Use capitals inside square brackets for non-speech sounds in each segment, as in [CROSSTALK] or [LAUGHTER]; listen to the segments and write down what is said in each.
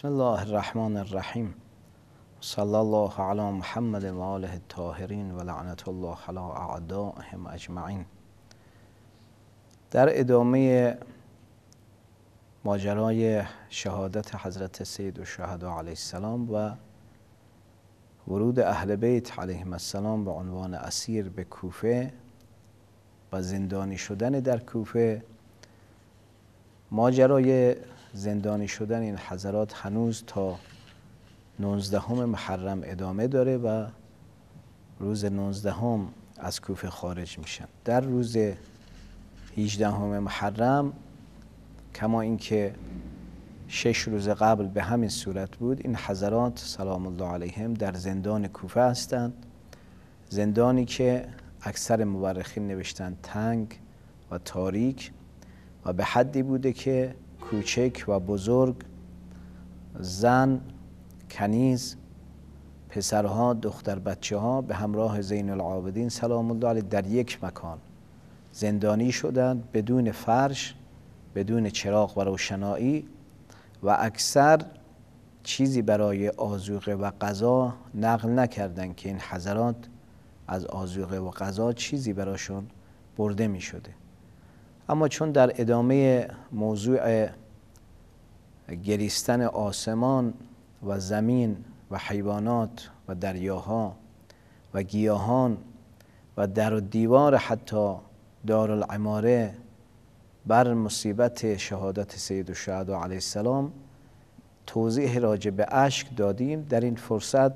بسم الله الرحمن الرحیم صلی الله علی محمد و آله الطاهرین و لعنت الله علی اعدائهم اجمعین در ادامه ماجرای شهادت حضرت سید و شهدا علیه السلام و ورود اهل بیت علیهم السلام به عنوان اسیر به کوفه و زندانی شدن در کوفه ماجرای زندانی شدن این حضرات هنوز تا 19 محرم ادامه داره و روز 19 از کوفه خارج میشن در روز 18 محرم کما اینکه شش روز قبل به همین صورت بود این حضرات سلام الله علیهم در زندان کوفه هستند زندانی که اکثر مورخین نوشتن تنگ و تاریک و به حدی بوده که کوچک و بزرگ زن کنیز پسرها دختر بچه ها به همراه زین العابدین سلام الله علیه در یک مکان زندانی شدند بدون فرش بدون چراغ و روشنایی و اکثر چیزی برای آزوقه و غذا نقل نکردند که این حضرات از آزوقه و غذا چیزی براشون برده می شده اما چون در ادامه موضوع گریستن آسمان و زمین و حیوانات و دریاها و گیاهان و در دیوار حتی دارالعماره بر مصیبت شهادت سید و علیه السلام توضیح راجع به اشک دادیم در این فرصت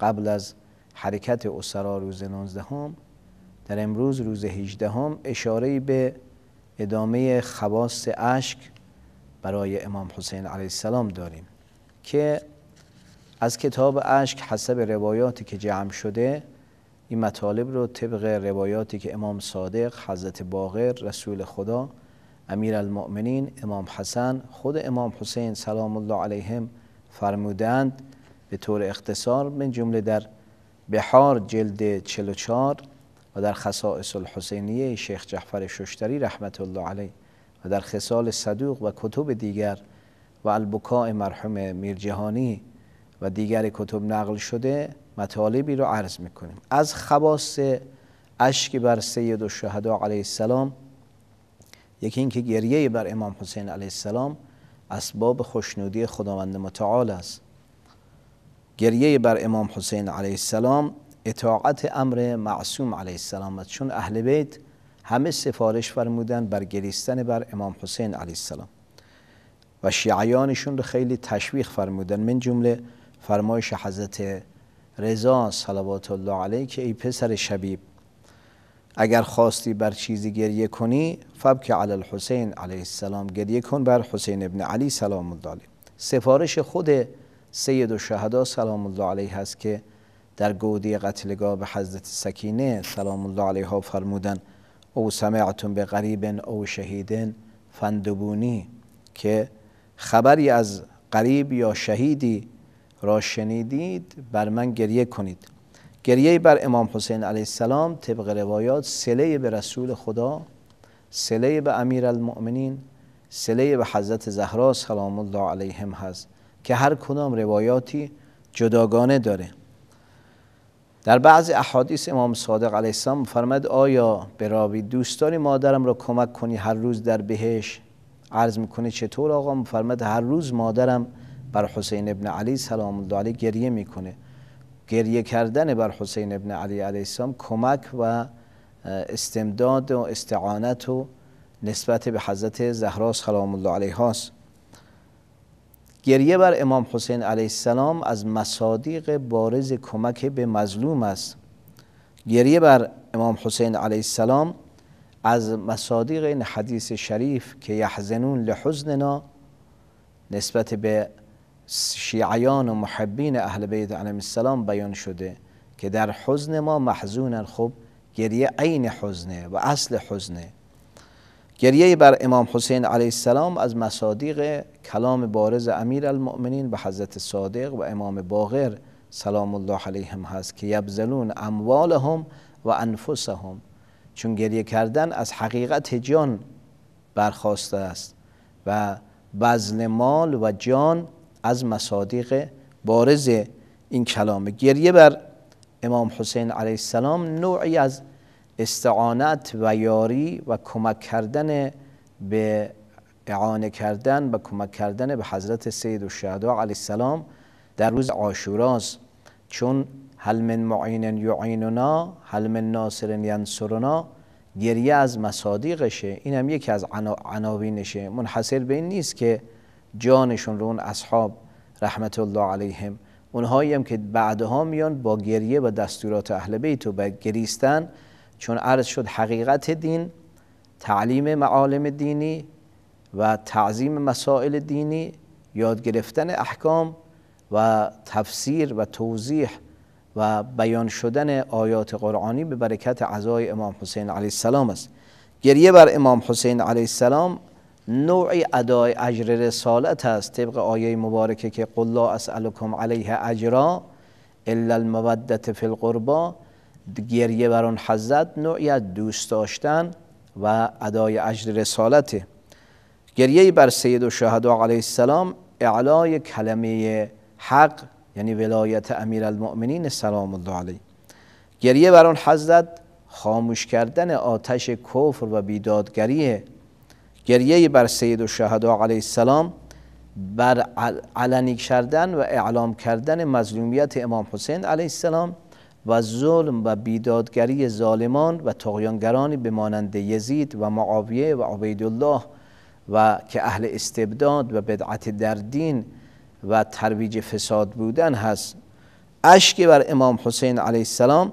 قبل از حرکت اسرا روز 19 هم در امروز روز 18 هم اشاره به ادامه خواست اشک برای امام حسین علیه السلام داریم که از کتاب عشق حسب روایاتی که جمع شده این مطالب رو طبق روایاتی که امام صادق، حضرت باقر، رسول خدا، امیر المؤمنین، امام حسن، خود امام حسین سلام الله علیهم فرمودند به طور اختصار من جمله در بحار جلد 44 و در خصائص الحسینیه شیخ جعفر ششتری رحمت الله علیه در خصال صدوق و کتب دیگر و البکاء مرحوم میرجهانی و دیگر کتب نقل شده مطالبی رو عرض میکنیم از خواص اشک بر سید و شهدا علیه السلام یکی اینکه گریه بر امام حسین علیه السلام اسباب خوشنودی خداوند متعال است گریه بر امام حسین علیه السلام اطاعت امر معصوم علیه السلام است چون اهل بیت همه سفارش فرمودن بر گریستن بر امام حسین علیه السلام و شیعیانشون رو خیلی تشویق فرمودن من جمله فرمایش حضرت رضا صلوات الله علیه که ای پسر شبیب اگر خواستی بر چیزی گریه کنی فب که علی الحسین علیه السلام گریه کن بر حسین ابن علی سلام الله علیه سفارش خود سید و شهدا سلام الله علیه هست که در گودی قتلگاه به حضرت سکینه سلام الله ها فرمودن او سمعتم به غریب، او شهید فندبونی که خبری از غریب یا شهیدی را شنیدید بر من گریه کنید گریه بر امام حسین علیه السلام طبق روایات سله به رسول خدا سله به امیر المؤمنین سله به حضرت زهرا سلام الله علیهم هست که هر کدام روایاتی جداگانه داره در بعض احادیث امام صادق علیه السلام فرمد آیا به راوی دوست مادرم را کمک کنی هر روز در بهش عرض میکنه چطور آقا فرمد هر روز مادرم بر حسین ابن علی سلام الله علیه گریه میکنه گریه کردن بر حسین ابن علی علیه السلام کمک و استمداد و استعانت و نسبت به حضرت زهرا سلام الله علیه هاست گریه بر امام حسین علیه السلام از مصادیق بارز کمک به مظلوم است گریه بر امام حسین علیه السلام از مصادیق این حدیث شریف که یحزنون لحزننا نسبت به شیعیان و محبین اهل بیت علیه السلام بیان شده که در حزن ما محزونن خب گریه عین حزنه و اصل حزنه گریه بر امام حسین علیه السلام از مصادیق کلام بارز امیر المؤمنین به حضرت صادق و امام باغر سلام الله علیهم هست که یبزلون اموالهم و انفسهم چون گریه کردن از حقیقت جان برخواسته است و بزن مال و جان از مصادیق بارز این کلام گریه بر امام حسین علیه السلام نوعی از استعانت و یاری و کمک کردن به اعانه کردن و کمک کردن به حضرت سید و علیه السلام در روز عاشوراست چون هل من معین یعیننا هل من ناصر ینصرنا گریه از مصادیقشه این هم یکی از عناوینشه منحصر به این نیست که جانشون رو اون اصحاب رحمت الله علیهم اونهایی هم که بعدها میان با گریه و دستورات اهل بیت و با گریستن چون عرض شد حقیقت دین تعلیم معالم دینی و تعظیم مسائل دینی یاد گرفتن احکام و تفسیر و توضیح و بیان شدن آیات قرآنی به برکت عزای امام حسین علیه السلام است گریه بر امام حسین علیه السلام نوعی ادای اجر رسالت است طبق آیه مبارکه که قل لا اسالکم علیه اجرا الا المودت فی القربا گریه بر آن حضرت نوعی از دوست داشتن و ادای اجر رسالت. گریه بر سید و شهدا علیه السلام اعلای کلمه حق یعنی ولایت امیر المؤمنین سلام الله علیه گریه بر آن حضرت خاموش کردن آتش کفر و بیدادگریه گریه بر سید و شهدا علیه السلام بر علنی کردن و اعلام کردن مظلومیت امام حسین علیه السلام و ظلم و بیدادگری ظالمان و تقیانگرانی به مانند یزید و معاویه و عبیدالله و که اهل استبداد و بدعت در دین و ترویج فساد بودن هست اشک بر امام حسین علیه السلام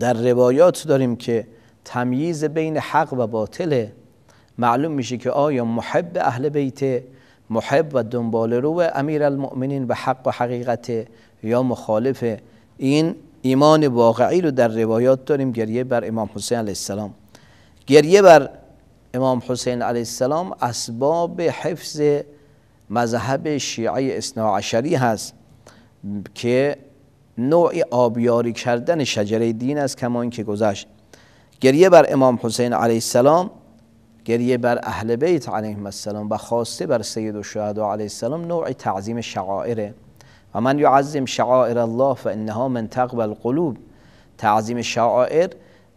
در روایات داریم که تمییز بین حق و باطله معلوم میشه که آیا محب اهل بیت محب و دنبال رو امیر المؤمنین به حق و حقیقت یا مخالف این ایمان واقعی رو در روایات داریم گریه بر امام حسین علیه السلام گریه بر امام حسین علیه السلام اسباب حفظ مذهب شیعه اصناعشری هست که نوع آبیاری کردن شجره دین است کما که گذشت گریه بر امام حسین علیه السلام گریه بر اهل بیت علیهم السلام و خاصه بر سید و علیه السلام نوع تعظیم شعائره و من یعظم شعائر الله انها من تقبل قلوب تعظیم شعائر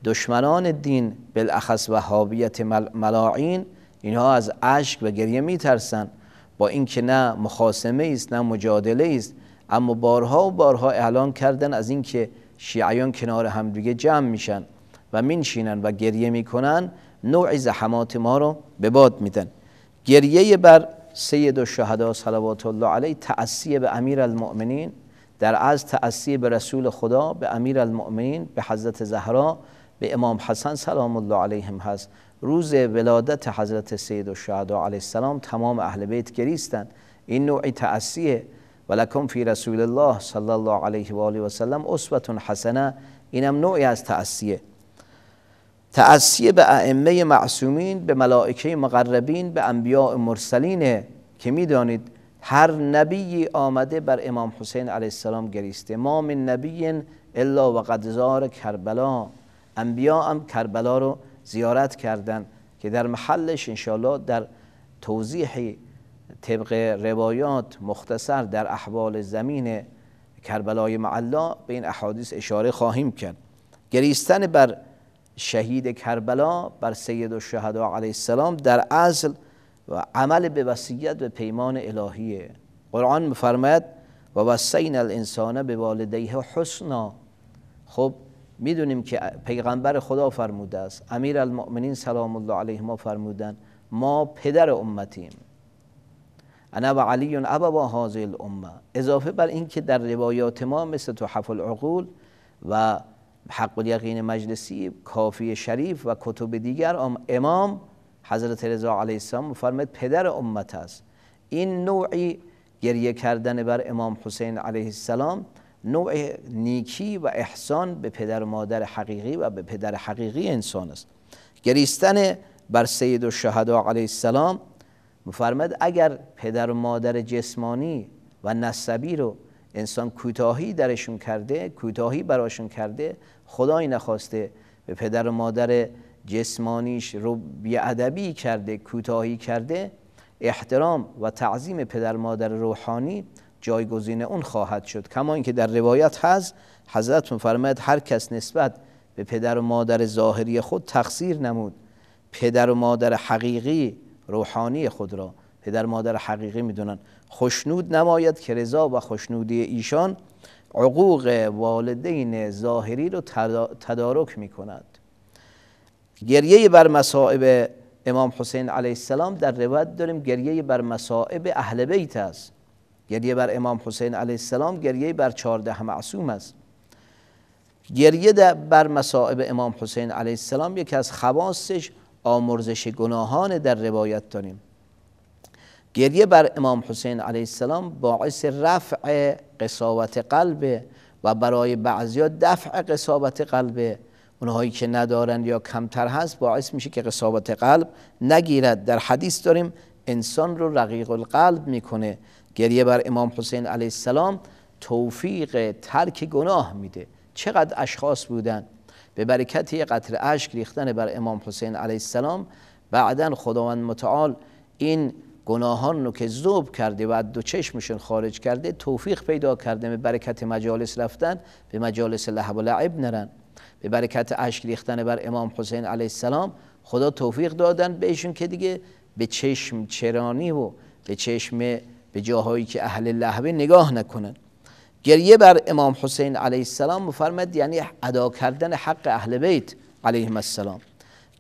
دشمنان دین بالاخص و حابیت ملاعین اینها از عشق و گریه میترسن با اینکه نه مخاسمه است نه مجادله است اما بارها و بارها اعلان کردن از اینکه شیعیان کنار همدیگه جمع میشن و مینشینن و گریه میکنن نوعی زحمات ما رو به باد میدن گریه بر سید و شهدا صلوات الله علیه تأسیه به امیر المؤمنین در از تأسیه به رسول خدا به امیر المؤمنین به حضرت زهرا به امام حسن سلام الله علیهم هست روز ولادت حضرت سید و شهدا علیه السلام تمام اهل بیت گریستند این نوعی تأسیه ولکن فی رسول الله صلی الله علیه و آله و سلم اسوه حسنه اینم نوعی از تأسیه تعصیه به ائمه معصومین به ملائکه مقربین به انبیاء مرسلینه که میدانید هر نبی آمده بر امام حسین علیه السلام گریسته ما من نبی الا و قدزار کربلا انبیاء هم کربلا رو زیارت کردن که در محلش انشاءالله در توضیح طبق روایات مختصر در احوال زمین کربلای معلا به این احادیث اشاره خواهیم کرد گریستن بر شهید کربلا بر سید و شهده علیه السلام در اصل و عمل به وصیت و پیمان الهیه قرآن فرمید و وسین الانسان به والدیه حسنا خب میدونیم که پیغمبر خدا فرموده است امیر المؤمنین سلام الله علیه ما فرمودن ما پدر امتیم انا و علی ابا با حاضر اضافه بر اینکه در روایات ما مثل تو العقول و حق و یقین مجلسی کافی شریف و کتب دیگر امام حضرت رضا علیه السلام مفرمد پدر امت است این نوعی گریه کردن بر امام حسین علیه السلام نوع نیکی و احسان به پدر و مادر حقیقی و به پدر حقیقی انسان است گریستن بر سید و شهدا علیه السلام مفرمد اگر پدر و مادر جسمانی و نسبی رو انسان کوتاهی درشون کرده کوتاهی براشون کرده خدای نخواسته به پدر و مادر جسمانیش رو بیادبی کرده کوتاهی کرده احترام و تعظیم پدر مادر روحانی جایگزین اون خواهد شد کما اینکه در روایت هست حضرت فرماید هر کس نسبت به پدر و مادر ظاهری خود تقصیر نمود پدر و مادر حقیقی روحانی خود را پدر مادر حقیقی میدونن خوشنود نماید که رضا و خوشنودی ایشان عقوق والدین ظاهری رو تدارک می گریه بر مصائب امام حسین علیه السلام در روایت داریم گریه بر مصائب اهل بیت است گریه بر امام حسین علیه السلام گریه بر چارده معصوم است گریه بر مصائب امام حسین علیه السلام یکی از خواستش آمرزش گناهان در روایت داریم گریه بر امام حسین علیه السلام باعث رفع قصاوت قلب و برای ها دفع قصاوت قلب اونهایی که ندارن یا کمتر هست باعث میشه که قصاوت قلب نگیرد در حدیث داریم انسان رو رقیق القلب میکنه گریه بر امام حسین علیه السلام توفیق ترک گناه میده چقدر اشخاص بودن به برکت یه قطر اشک ریختن بر امام حسین علیه السلام بعدا خداوند متعال این گناهان رو که زوب کرده و از دو چشمشون خارج کرده توفیق پیدا کرده به برکت مجالس رفتن به مجالس لحب و لعب نرن به برکت عشق ریختن بر امام حسین علیه السلام خدا توفیق دادن بهشون که دیگه به چشم چرانی و به چشم به جاهایی که اهل لحبه نگاه نکنن گریه بر امام حسین علیه السلام مفرمد یعنی ادا کردن حق اهل بیت علیه السلام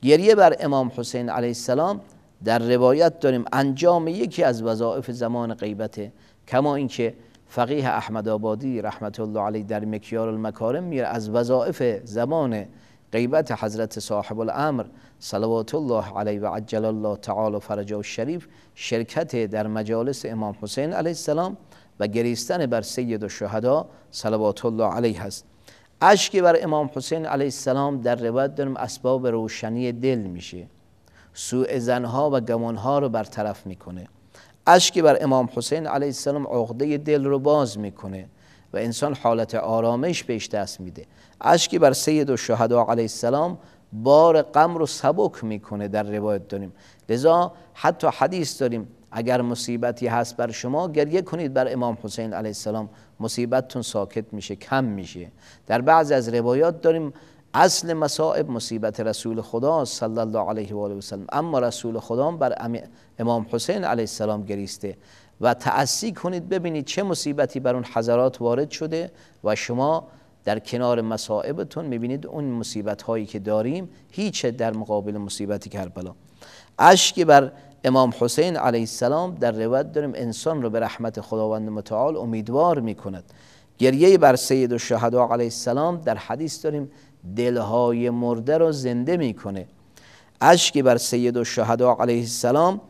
گریه بر امام حسین علیه السلام در روایت داریم انجام یکی از وظایف زمان غیبته کما اینکه فقیه احمد آبادی رحمت الله علیه در مکیار المکارم میره از وظایف زمان غیبت حضرت صاحب الامر صلوات الله علیه و عجل الله تعالی فرج و شریف شرکت در مجالس امام حسین علیه السلام و گریستن بر سید و شهدا صلوات الله علیه هست اشک بر امام حسین علیه السلام در روایت داریم اسباب روشنی دل میشه سوء زنها و گمانها رو برطرف میکنه اشکی بر امام حسین علیه السلام عقده دل رو باز میکنه و انسان حالت آرامش بهش دست میده اشک بر سید و شهدا علیه السلام بار غم رو سبک میکنه در روایت داریم لذا حتی حدیث داریم اگر مصیبتی هست بر شما گریه کنید بر امام حسین علیه السلام مصیبتتون ساکت میشه کم میشه در بعض از روایات داریم اصل مصائب مصیبت رسول خدا صلی الله علیه و آله و سلم اما رسول خدا بر امام حسین علیه السلام گریسته و تأسی کنید ببینید چه مصیبتی بر اون حضرات وارد شده و شما در کنار مصائبتون میبینید اون مصیبت هایی که داریم هیچ در مقابل مصیبتی کربلا اشک بر امام حسین علیه السلام در روایت داریم انسان رو به رحمت خداوند متعال امیدوار میکند گریه بر سید و علیه السلام در حدیث داریم دلهای مرده رو زنده میکنه اشک بر سید و شهدا علیه السلام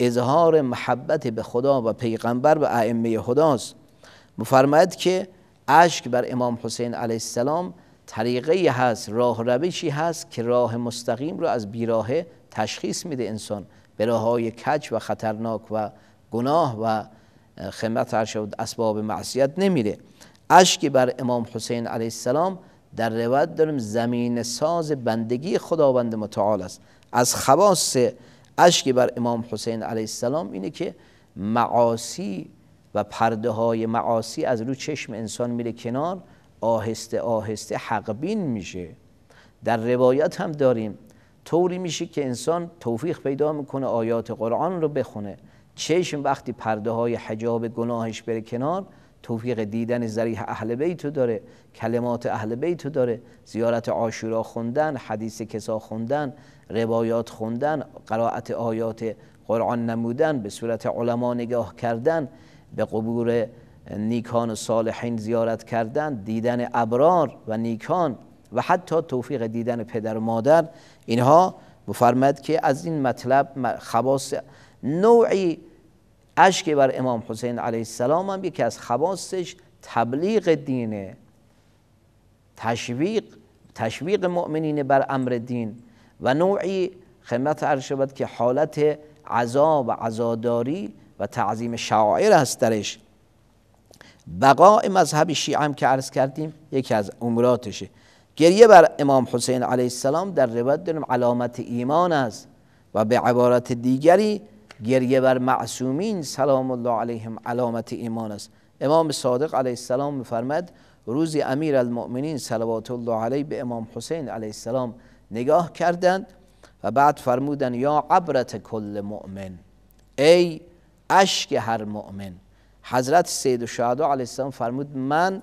اظهار محبت به خدا و پیغمبر و ائمه خداست مفرماید که اشک بر امام حسین علیه السلام طریقه هست راه روشی هست که راه مستقیم رو از بیراهه تشخیص میده انسان به راه های کج و خطرناک و گناه و خدمت هر شد اسباب معصیت نمیره اشک بر امام حسین علیه السلام در روایت داریم زمین ساز بندگی خداوند متعال است از خواص اشک بر امام حسین علیه السلام اینه که معاصی و پرده های معاصی از رو چشم انسان میره کنار آهسته آهسته حقبین میشه در روایت هم داریم طوری میشه که انسان توفیق پیدا میکنه آیات قرآن رو بخونه چشم وقتی پرده های حجاب گناهش بره کنار توفیق دیدن زریح اهل بیتو داره کلمات اهل بیتو داره زیارت عاشورا خوندن حدیث کسا خوندن روایات خوندن قرائت آیات قرآن نمودن به صورت علما نگاه کردن به قبور نیکان و صالحین زیارت کردن دیدن ابرار و نیکان و حتی توفیق دیدن پدر و مادر اینها بفرمد که از این مطلب خواص نوعی اشک بر امام حسین علیه السلام هم یکی از خواستش تبلیغ دینه تشویق تشویق مؤمنین بر امر دین و نوعی خدمت عرض شود که حالت عذاب و عزاداری و تعظیم شعائر هست درش بقاء مذهب شیعه هم که عرض کردیم یکی از امراتشه گریه بر امام حسین علیه السلام در روایت داریم علامت ایمان است و به عبارت دیگری گریه بر معصومین سلام الله علیهم علامت ایمان است امام صادق علیه السلام میفرمد روزی امیر المؤمنین صلوات الله علیه به امام حسین علیه السلام نگاه کردند و بعد فرمودند یا عبرت کل مؤمن ای اشک هر مؤمن حضرت سید الشهدا علیه السلام فرمود من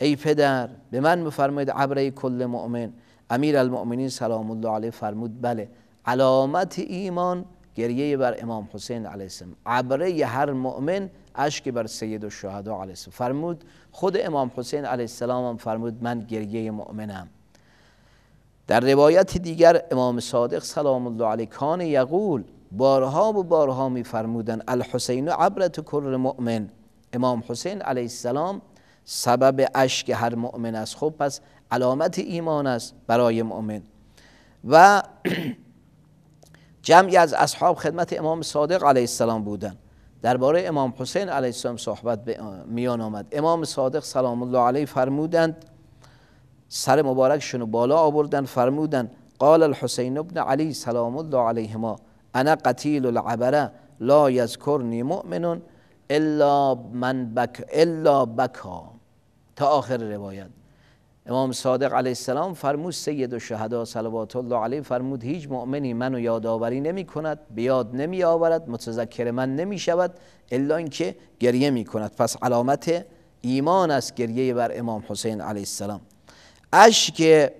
ای پدر به من میفرمایید عبره کل مؤمن امیر المؤمنین سلام الله علیه فرمود بله علامت ایمان گریه بر امام حسین علیه السلام عبره هر مؤمن اشک بر سید و علیه فرمود خود امام حسین علیه السلام هم فرمود من گریه مؤمنم در روایت دیگر امام صادق سلام الله علیه کان یقول بارها و بارها میفرمودند الحسین عبرت کر مؤمن امام حسین علیه السلام سبب اشک هر مؤمن است خب پس علامت ایمان است برای مؤمن و [CLEARS THROAT] جمعی از اصحاب خدمت امام صادق علیه السلام بودند درباره امام حسین علیه السلام صحبت میان آمد امام صادق سلام الله علیه فرمودند سر مبارکشون رو بالا آوردند فرمودند قال الحسین ابن علی سلام الله علیهما انا قتیل العبره لا یذکرنی مؤمن الا من بک الا بکا تا آخر روایت امام صادق علیه السلام فرمود سید و شهدا صلوات الله علیه فرمود هیچ مؤمنی منو یادآوری نمی کند بیاد نمی آورد متذکر من نمی شود الا اینکه گریه می کند پس علامت ایمان است گریه بر امام حسین علیه السلام اشک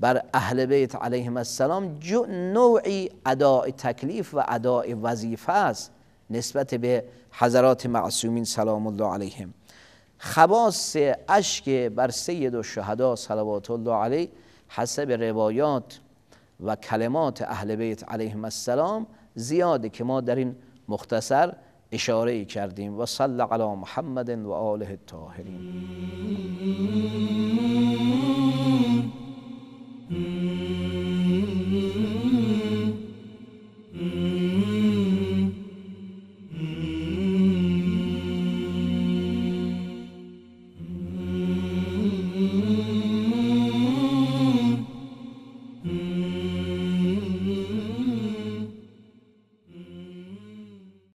بر اهل بیت علیهم السلام جو نوعی اداء تکلیف و اداء وظیفه است نسبت به حضرات معصومین سلام الله علیهم خواص اشک بر سید و شهدا صلوات الله علیه حسب روایات و کلمات اهل بیت علیهم السلام زیاده که ما در این مختصر اشاره کردیم و صل علی محمد و آله الطاهرین